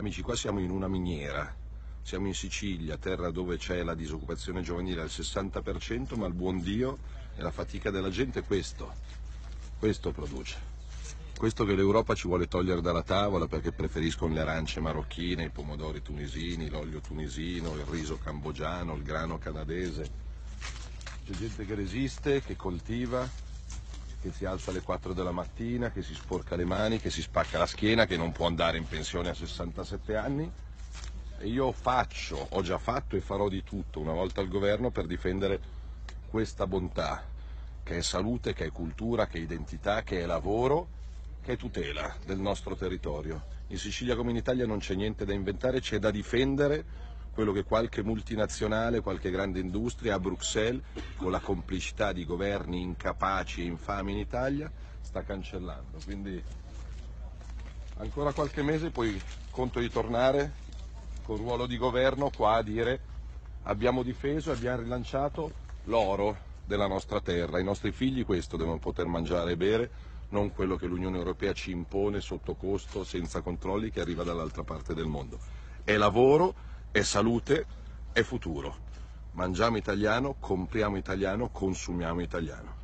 Amici, qua siamo in una miniera, siamo in Sicilia, terra dove c'è la disoccupazione giovanile al 60%, ma il buon Dio e la fatica della gente questo, questo produce. Questo che l'Europa ci vuole togliere dalla tavola perché preferiscono le arance marocchine, i pomodori tunisini, l'olio tunisino, il riso cambogiano, il grano canadese. C'è gente che resiste, che coltiva, che si alza alle 4 della mattina, che si sporca le mani, che si spacca la schiena, che non può andare in pensione a 67 anni. E io faccio, ho già fatto e farò di tutto una volta al governo per difendere questa bontà, che è salute, che è cultura, che è identità, che è lavoro, che è tutela del nostro territorio. In Sicilia come in Italia non c'è niente da inventare, c'è da difendere quello che qualche multinazionale, qualche grande industria a Bruxelles, con la complicità di governi incapaci e infami in Italia, sta cancellando. Quindi ancora qualche mese poi conto di tornare col ruolo di governo qua a dire abbiamo difeso e abbiamo rilanciato l'oro della nostra terra. I nostri figli questo devono poter mangiare e bere, non quello che l'Unione Europea ci impone sotto costo, senza controlli, che arriva dall'altra parte del mondo. È lavoro è salute, è futuro. Mangiamo italiano, compriamo italiano, consumiamo italiano.